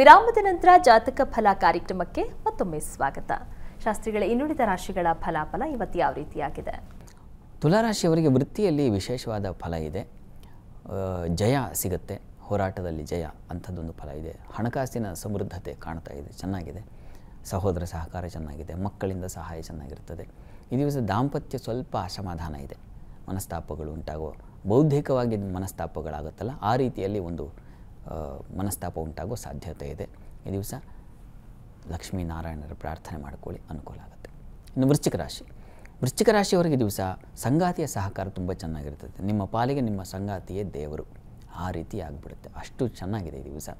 ವಿರಾಮದ ನಂತರ ಜಾತಕ ಫಲ ಕಾರ್ಯಕ್ರಮಕ್ಕೆ ಮತ್ತೊಮ್ಮೆ ಸ್ವಾಗತ ಶಾಸ್ತ್ರಿಗಳ ಇನ್ನುಳಿದ ರಾಶಿಗಳ ಫಲಾಫಲ ಇವತ್ತು ಯಾವ ರೀತಿಯಾಗಿದೆ ತುಲಾರಾಶಿಯವರಿಗೆ ವೃತ್ತಿಯಲ್ಲಿ ವಿಶೇಷವಾದ ಫಲ ಇದೆ ಜಯ ಸಿಗುತ್ತೆ ಹೋರಾಟದಲ್ಲಿ ಜಯ ಅಂಥದ್ದೊಂದು ಫಲ ಇದೆ ಹಣಕಾಸಿನ ಸಮೃದ್ಧತೆ ಕಾಣ್ತಾ ಇದೆ ಚೆನ್ನಾಗಿದೆ ಸಹೋದರ ಸಹಕಾರ ಚೆನ್ನಾಗಿದೆ ಮಕ್ಕಳಿಂದ ಸಹಾಯ ಚೆನ್ನಾಗಿರ್ತದೆ ಈ ದಿವಸ ದಾಂಪತ್ಯ ಸ್ವಲ್ಪ ಅಸಮಾಧಾನ ಇದೆ ಮನಸ್ತಾಪಗಳು ಉಂಟಾಗುವ ಬೌದ್ಧಿಕವಾಗಿ ಮನಸ್ತಾಪಗಳಾಗುತ್ತಲ್ಲ ಆ ರೀತಿಯಲ್ಲಿ ಒಂದು ಮನಸ್ತಾಪ ಉಂಟಾಗೋ ಸಾಧ್ಯತೆ ಇದೆ ಈ ದಿವಸ ಲಕ್ಷ್ಮೀನಾರಾಯಣರ ಪ್ರಾರ್ಥನೆ ಮಾಡಿಕೊಳ್ಳಿ ಅನುಕೂಲ ಆಗುತ್ತೆ ಇನ್ನು ವೃಶ್ಚಿಕ ರಾಶಿ ವೃಶ್ಚಿಕ ರಾಶಿಯವರಿಗೆ ದಿವಸ ಸಂಗಾತಿಯ ಸಹಕಾರ ತುಂಬ ಚೆನ್ನಾಗಿರ್ತದೆ ನಿಮ್ಮ ಪಾಲಿಗೆ ನಿಮ್ಮ ಸಂಗಾತಿಯೇ ದೇವರು ಆ ರೀತಿ ಆಗಿಬಿಡುತ್ತೆ ಅಷ್ಟು ಚೆನ್ನಾಗಿದೆ ಈ ದಿವಸ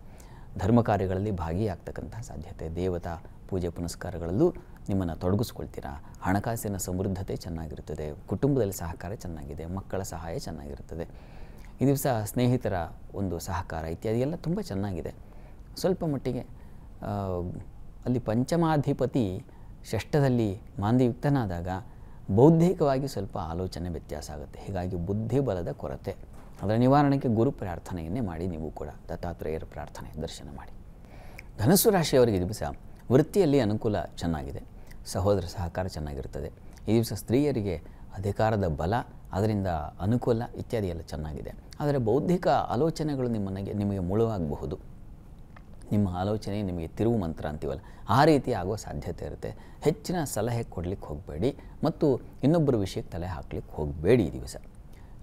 ಧರ್ಮ ಕಾರ್ಯಗಳಲ್ಲಿ ಭಾಗಿಯಾಗ್ತಕ್ಕಂತಹ ಸಾಧ್ಯತೆ ದೇವತಾ ಪೂಜೆ ಪುನಸ್ಕಾರಗಳಲ್ಲೂ ನಿಮ್ಮನ್ನು ತೊಡಗಿಸ್ಕೊಳ್ತೀರಾ ಹಣಕಾಸಿನ ಸಮೃದ್ಧತೆ ಚೆನ್ನಾಗಿರುತ್ತದೆ ಕುಟುಂಬದಲ್ಲಿ ಸಹಕಾರ ಚೆನ್ನಾಗಿದೆ ಮಕ್ಕಳ ಸಹಾಯ ಚೆನ್ನಾಗಿರುತ್ತದೆ ಈ ದಿವಸ ಸ್ನೇಹಿತರ ಒಂದು ಸಹಕಾರ ಇತ್ಯಾದಿ ಎಲ್ಲ ತುಂಬ ಚೆನ್ನಾಗಿದೆ ಸ್ವಲ್ಪ ಮಟ್ಟಿಗೆ ಅಲ್ಲಿ ಪಂಚಮಾಧಿಪತಿ ಷಷ್ಠದಲ್ಲಿ ಮಾಂದಯುಕ್ತನಾದಾಗ ಬೌದ್ಧಿಕವಾಗಿ ಸ್ವಲ್ಪ ಆಲೋಚನೆ ವ್ಯತ್ಯಾಸ ಆಗುತ್ತೆ ಹೀಗಾಗಿ ಬುದ್ಧಿಬಲದ ಕೊರತೆ ಅದರ ನಿವಾರಣೆಗೆ ಗುರು ಪ್ರಾರ್ಥನೆಯನ್ನೇ ಮಾಡಿ ನೀವು ಕೂಡ ದತ್ತಾತ್ರೇಯರ ಪ್ರಾರ್ಥನೆ ದರ್ಶನ ಮಾಡಿ ಧನಸ್ಸು ರಾಶಿಯವರಿಗೆ ದಿವಸ ವೃತ್ತಿಯಲ್ಲಿ ಅನುಕೂಲ ಚೆನ್ನಾಗಿದೆ ಸಹೋದರ ಸಹಕಾರ ಚೆನ್ನಾಗಿರುತ್ತದೆ ಈ ದಿವಸ ಸ್ತ್ರೀಯರಿಗೆ ಅಧಿಕಾರದ ಬಲ ಅದರಿಂದ ಅನುಕೂಲ ಇತ್ಯಾದಿ ಎಲ್ಲ ಚೆನ್ನಾಗಿದೆ ಆದರೆ ಬೌದ್ಧಿಕ ಆಲೋಚನೆಗಳು ನಿಮ್ಮನಿಗೆ ನಿಮಗೆ ಮುಳುವಾಗಬಹುದು ನಿಮ್ಮ ಆಲೋಚನೆ ನಿಮಗೆ ತಿರುವು ಮಂತ್ರ ಅಂತೀವಲ್ಲ ಆ ರೀತಿ ಆಗೋ ಸಾಧ್ಯತೆ ಇರುತ್ತೆ ಹೆಚ್ಚಿನ ಸಲಹೆ ಕೊಡಲಿಕ್ಕೆ ಹೋಗಬೇಡಿ ಮತ್ತು ಇನ್ನೊಬ್ಬರ ವಿಷಯಕ್ಕೆ ತಲೆ ಹಾಕ್ಲಿಕ್ಕೆ ಹೋಗಬೇಡಿ ಈ ದಿವಸ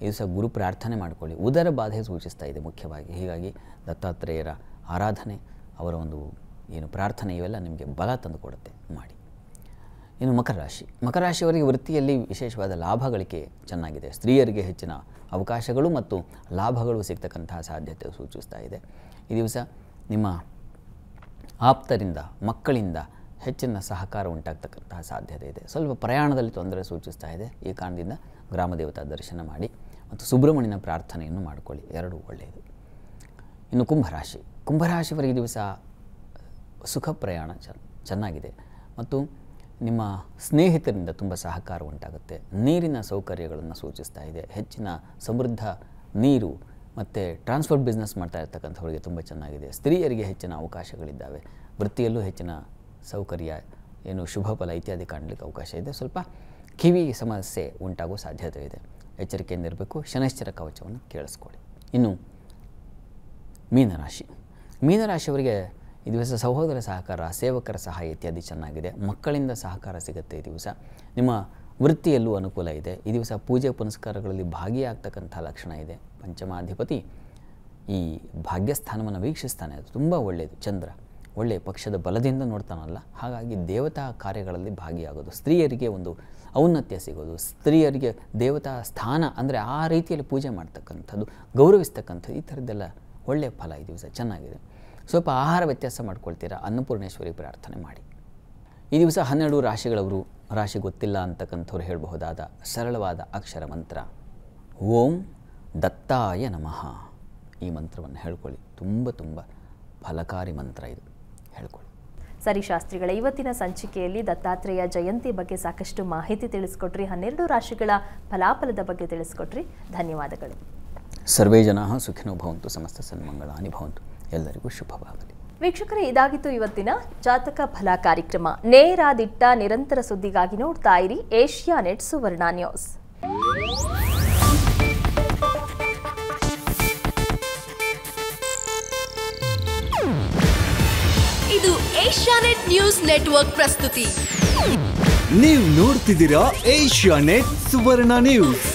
ಈ ದಿವಸ ಗುರು ಪ್ರಾರ್ಥನೆ ಮಾಡಿಕೊಳ್ಳಿ ಉದರ ಬಾಧೆ ಸೂಚಿಸ್ತಾ ಇದೆ ಮುಖ್ಯವಾಗಿ ಹೀಗಾಗಿ ದತ್ತಾತ್ರೇಯರ ಆರಾಧನೆ ಅವರ ಒಂದು ಏನು ಪ್ರಾರ್ಥನೆ ಇವೆಲ್ಲ ನಿಮಗೆ ಬಲ ತಂದುಕೊಡುತ್ತೆ ಮಾಡಿ ಇನ್ನು ಮಕರ ರಾಶಿ ಮಕರ ರಾಶಿಯವರಿಗೆ ವೃತ್ತಿಯಲ್ಲಿ ವಿಶೇಷವಾದ ಲಾಭಗಳಿಕೆ ಚೆನ್ನಾಗಿದೆ ಸ್ತ್ರೀಯರಿಗೆ ಹೆಚ್ಚಿನ ಅವಕಾಶಗಳು ಮತ್ತು ಲಾಭಗಳು ಸಿಗ್ತಕ್ಕಂತಹ ಸಾಧ್ಯತೆ ಸೂಚಿಸ್ತಾ ಇದೆ ಈ ದಿವಸ ನಿಮ್ಮ ಆಪ್ತರಿಂದ ಮಕ್ಕಳಿಂದ ಹೆಚ್ಚಿನ ಸಹಕಾರ ಉಂಟಾಗ್ತಕ್ಕಂತಹ ಸಾಧ್ಯತೆ ಇದೆ ಸ್ವಲ್ಪ ಪ್ರಯಾಣದಲ್ಲಿ ತೊಂದರೆ ಸೂಚಿಸ್ತಾ ಇದೆ ಈ ಕಾರಣದಿಂದ ಗ್ರಾಮದೇವತಾ ದರ್ಶನ ಮಾಡಿ ಮತ್ತು ಸುಬ್ರಹ್ಮಣ್ಯನ ಪ್ರಾರ್ಥನೆಯನ್ನು ಮಾಡಿಕೊಳ್ಳಿ ಎರಡೂ ಒಳ್ಳೆಯದು ಇನ್ನು ಕುಂಭರಾಶಿ ಕುಂಭರಾಶಿಯವರಿಗೆ ದಿವಸ ಸುಖ ಪ್ರಯಾಣ ಚೆನ್ನಾಗಿದೆ ಮತ್ತು ನಿಮ್ಮ ಸ್ನೇಹಿತರಿಂದ ತುಂಬ ಸಹಕಾರ ಉಂಟಾಗುತ್ತೆ ನೀರಿನ ಸೌಕರ್ಯಗಳನ್ನು ಸೂಚಿಸ್ತಾ ಇದೆ ಹೆಚ್ಚಿನ ಸಮೃದ್ಧ ನೀರು ಮತ್ತು ಟ್ರಾನ್ಸ್ಪೋರ್ಟ್ ಬಿಸ್ನೆಸ್ ಮಾಡ್ತಾ ಇರ್ತಕ್ಕಂಥವ್ರಿಗೆ ತುಂಬ ಚೆನ್ನಾಗಿದೆ ಸ್ತ್ರೀಯರಿಗೆ ಹೆಚ್ಚಿನ ಅವಕಾಶಗಳಿದ್ದಾವೆ ವೃತ್ತಿಯಲ್ಲೂ ಹೆಚ್ಚಿನ ಸೌಕರ್ಯ ಏನು ಶುಭ ಫಲ ಇತ್ಯಾದಿ ಕಾಣಲಿಕ್ಕೆ ಅವಕಾಶ ಇದೆ ಸ್ವಲ್ಪ ಕಿವಿ ಸಮಸ್ಯೆ ಉಂಟಾಗೋ ಸಾಧ್ಯತೆ ಇದೆ ಎಚ್ಚರಿಕೆಯಿಂದ ಇರಬೇಕು ಶನೈಶ್ಚರ ಕವಚವನ್ನು ಕೇಳಿಸ್ಕೊಳ್ಳಿ ಇನ್ನು ಮೀನರಾಶಿ ಮೀನರಾಶಿಯವರಿಗೆ ಈ ದಿವಸ ಸಹೋದರ ಸಹಕಾರ ಸೇವಕರ ಸಹಾಯ ಇತ್ಯಾದಿ ಚೆನ್ನಾಗಿದೆ ಮಕ್ಕಳಿಂದ ಸಹಕಾರ ಸಿಗುತ್ತೆ ಈ ದಿವಸ ನಿಮ್ಮ ವೃತ್ತಿಯಲ್ಲೂ ಅನುಕೂಲ ಇದೆ ಈ ದಿವಸ ಪೂಜೆ ಪುನಸ್ಕಾರಗಳಲ್ಲಿ ಭಾಗಿಯಾಗ್ತಕ್ಕಂಥ ಲಕ್ಷಣ ಇದೆ ಪಂಚಮಾಧಿಪತಿ ಈ ಭಾಗ್ಯಸ್ಥಾನವನ್ನು ವೀಕ್ಷಿಸ್ತಾನೆ ಅದು ತುಂಬ ಒಳ್ಳೆಯದು ಚಂದ್ರ ಒಳ್ಳೆಯ ಪಕ್ಷದ ಬಲದಿಂದ ನೋಡ್ತಾನಲ್ಲ ಹಾಗಾಗಿ ದೇವತಾ ಕಾರ್ಯಗಳಲ್ಲಿ ಭಾಗಿಯಾಗೋದು ಸ್ತ್ರೀಯರಿಗೆ ಒಂದು ಔನ್ನತ್ಯ ಸಿಗೋದು ಸ್ತ್ರೀಯರಿಗೆ ದೇವತಾ ಸ್ಥಾನ ಅಂದರೆ ಆ ರೀತಿಯಲ್ಲಿ ಪೂಜೆ ಮಾಡ್ತಕ್ಕಂಥದ್ದು ಗೌರವಿಸ್ತಕ್ಕಂಥದ್ದು ಈ ಥರದ್ದೆಲ್ಲ ಒಳ್ಳೆಯ ಫಲ ಈ ದಿವಸ ಚೆನ್ನಾಗಿದೆ ಸ್ವಲ್ಪ ಆಹಾರ ವ್ಯತ್ಯಾಸ ಮಾಡ್ಕೊಳ್ತೀರಾ ಅನ್ನಪೂರ್ಣೇಶ್ವರಿ ಪ್ರಾರ್ಥನೆ ಮಾಡಿ ಈ ದಿವಸ ಹನ್ನೆರಡು ರಾಶಿಗಳವರು ರಾಶಿ ಗೊತ್ತಿಲ್ಲ ಅಂತಕ್ಕಂಥವ್ರು ಹೇಳಬಹುದಾದ ಸರಳವಾದ ಅಕ್ಷರ ಮಂತ್ರ ಓಂ ದತ್ತಾಯ ನಮಃ ಈ ಮಂತ್ರವನ್ನು ಹೇಳ್ಕೊಳ್ಳಿ ತುಂಬ ತುಂಬ ಫಲಕಾರಿ ಮಂತ್ರ ಇದು ಹೇಳ್ಕೊಳ್ಳಿ ಸರಿ ಶಾಸ್ತ್ರಿಗಳ ಇವತ್ತಿನ ಸಂಚಿಕೆಯಲ್ಲಿ ದತ್ತಾತ್ರೇಯ ಜಯಂತಿ ಬಗ್ಗೆ ಸಾಕಷ್ಟು ಮಾಹಿತಿ ತಿಳಿಸ್ಕೊಟ್ರಿ ಹನ್ನೆರಡು ರಾಶಿಗಳ ಫಲಾಫಲದ ಬಗ್ಗೆ ತಿಳಿಸ್ಕೊಟ್ರಿ ಧನ್ಯವಾದಗಳು ಸರ್ವೇ ಜನಾ ಸುಖಿನೋ ಭವಂತು ಸಮಸ್ತ ಸನ್ಮಂಗಳಾನಿ ಭವಂತು ಎಲ್ಲರಿಗೂ ಶುಭವಾಗಲಿ ವೀಕ್ಷಕರೇ ಇದಾಗಿತ್ತು ಇವತ್ತಿನ ಜಾತಕ ಫಲ ಕಾರ್ಯಕ್ರಮ ನೇರ ದಿಟ್ಟ ನಿರಂತರ ಸುದ್ದಿಗಾಗಿ ನೋಡ್ತಾ ಇರಿ ಏಷ್ಯಾ ನೆಟ್ ಸುವರ್ಣ ನ್ಯೂಸ್ ಇದು ಏಷ್ಯಾ ನೆಟ್ ನ್ಯೂಸ್ ನೆಟ್ವರ್ಕ್ ಪ್ರಸ್ತುತಿ ನೀವು ನೋಡ್ತಿದ್ದೀರಾ ಏಷ್ಯಾ ನೆಟ್ ಸುವರ್ಣ ನ್ಯೂಸ್